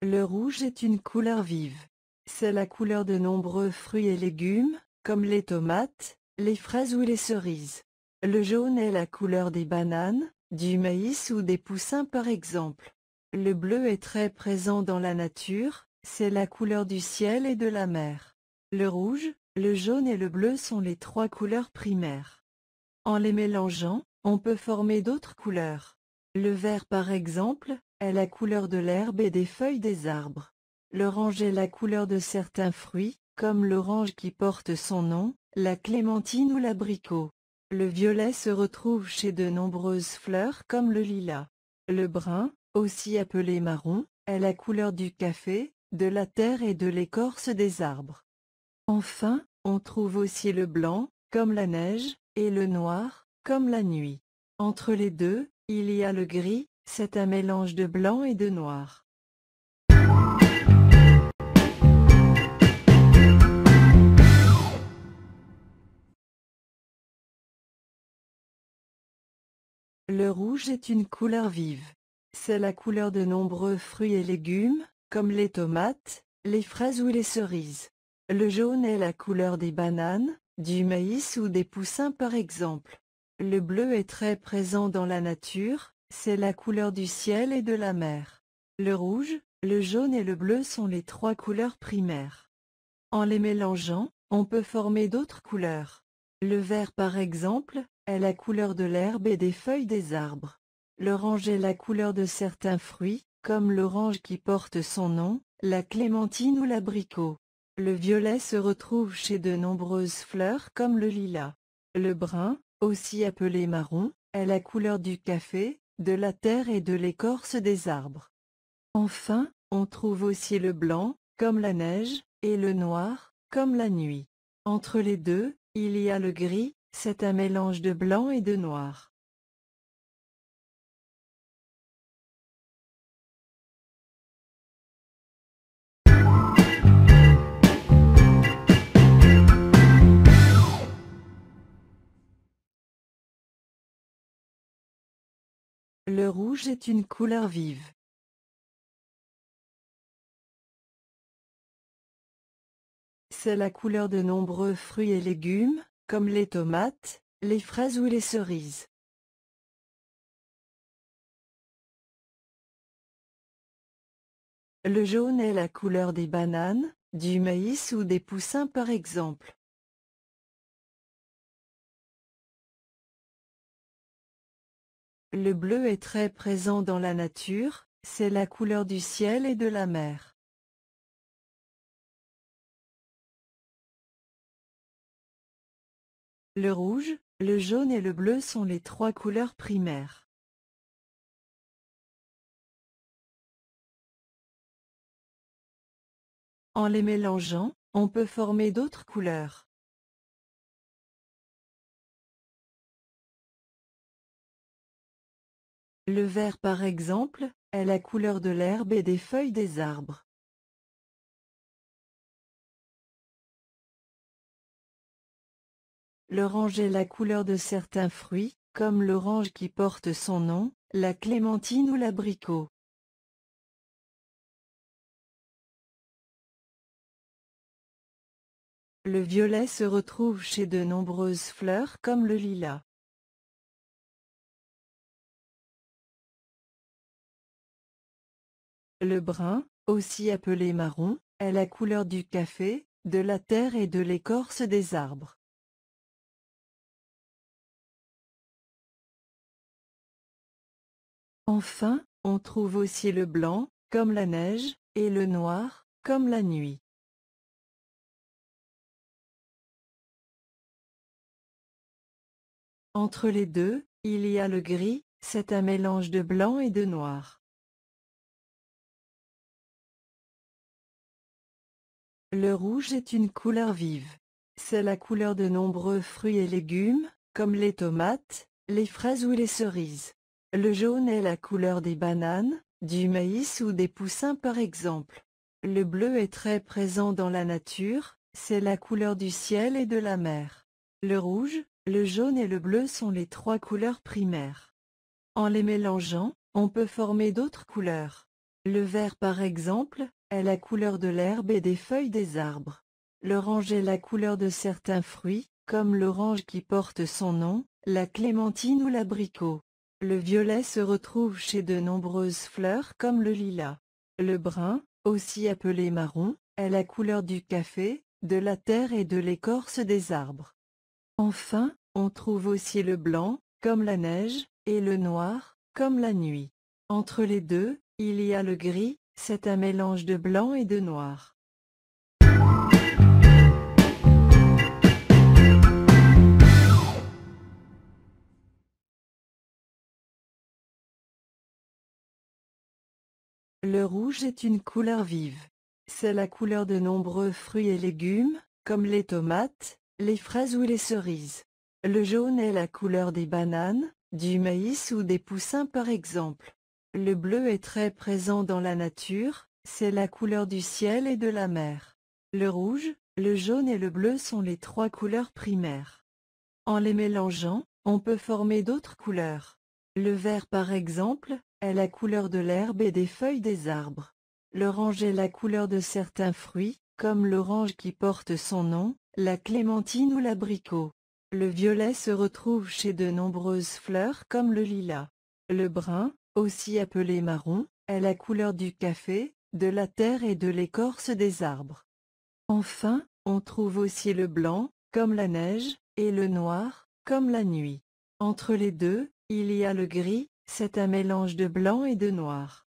Le rouge est une couleur vive. C'est la couleur de nombreux fruits et légumes, comme les tomates, les fraises ou les cerises. Le jaune est la couleur des bananes, du maïs ou des poussins par exemple. Le bleu est très présent dans la nature, c'est la couleur du ciel et de la mer. Le rouge, le jaune et le bleu sont les trois couleurs primaires. En les mélangeant, on peut former d'autres couleurs. Le vert par exemple, est la couleur de l'herbe et des feuilles des arbres. L'orange est la couleur de certains fruits, comme l'orange qui porte son nom, la clémentine ou l'abricot. Le violet se retrouve chez de nombreuses fleurs comme le lilas. Le brun, aussi appelé marron, est la couleur du café, de la terre et de l'écorce des arbres. Enfin, on trouve aussi le blanc, comme la neige, et le noir, comme la nuit. Entre les deux, il y a le gris, c'est un mélange de blanc et de noir. Le rouge est une couleur vive. C'est la couleur de nombreux fruits et légumes, comme les tomates, les fraises ou les cerises. Le jaune est la couleur des bananes, du maïs ou des poussins par exemple. Le bleu est très présent dans la nature, c'est la couleur du ciel et de la mer. Le rouge, le jaune et le bleu sont les trois couleurs primaires. En les mélangeant, on peut former d'autres couleurs. Le vert par exemple, est la couleur de l'herbe et des feuilles des arbres. L'orange est la couleur de certains fruits, comme l'orange qui porte son nom, la clémentine ou l'abricot. Le violet se retrouve chez de nombreuses fleurs comme le lilas. Le brun, aussi appelé marron, est la couleur du café, de la terre et de l'écorce des arbres. Enfin, on trouve aussi le blanc, comme la neige, et le noir, comme la nuit. Entre les deux, il y a le gris, c'est un mélange de blanc et de noir. rouge est une couleur vive. C'est la couleur de nombreux fruits et légumes, comme les tomates, les fraises ou les cerises. Le jaune est la couleur des bananes, du maïs ou des poussins par exemple. Le bleu est très présent dans la nature, c'est la couleur du ciel et de la mer. Le rouge, le jaune et le bleu sont les trois couleurs primaires. En les mélangeant, on peut former d'autres couleurs. Le vert par exemple, est la couleur de l'herbe et des feuilles des arbres. L'orange est la couleur de certains fruits, comme l'orange qui porte son nom, la clémentine ou l'abricot. Le violet se retrouve chez de nombreuses fleurs comme le lilas. Le brun, aussi appelé marron, est la couleur du café, de la terre et de l'écorce des arbres. Enfin, on trouve aussi le blanc, comme la neige, et le noir, comme la nuit. Entre les deux, il y a le gris, c'est un mélange de blanc et de noir. Le rouge est une couleur vive. C'est la couleur de nombreux fruits et légumes, comme les tomates, les fraises ou les cerises. Le jaune est la couleur des bananes, du maïs ou des poussins par exemple. Le bleu est très présent dans la nature, c'est la couleur du ciel et de la mer. Le rouge, le jaune et le bleu sont les trois couleurs primaires. En les mélangeant, on peut former d'autres couleurs. Le vert par exemple, est la couleur de l'herbe et des feuilles des arbres. L'orange est la couleur de certains fruits, comme l'orange qui porte son nom, la clémentine ou l'abricot. Le violet se retrouve chez de nombreuses fleurs comme le lilas. Le brun, aussi appelé marron, est la couleur du café, de la terre et de l'écorce des arbres. Enfin, on trouve aussi le blanc, comme la neige, et le noir, comme la nuit. Entre les deux, il y a le gris, c'est un mélange de blanc et de noir. Le rouge est une couleur vive. C'est la couleur de nombreux fruits et légumes, comme les tomates, les fraises ou les cerises. Le jaune est la couleur des bananes, du maïs ou des poussins par exemple. Le bleu est très présent dans la nature, c'est la couleur du ciel et de la mer. Le rouge, le jaune et le bleu sont les trois couleurs primaires. En les mélangeant, on peut former d'autres couleurs. Le vert par exemple, est la couleur de l'herbe et des feuilles des arbres. L'orange est la couleur de certains fruits, comme l'orange qui porte son nom, la clémentine ou l'abricot. Le violet se retrouve chez de nombreuses fleurs comme le lilas. Le brun, aussi appelée marron, elle a couleur du café, de la terre et de l'écorce des arbres. Enfin, on trouve aussi le blanc, comme la neige, et le noir, comme la nuit. Entre les deux, il y a le gris, c'est un mélange de blanc et de noir.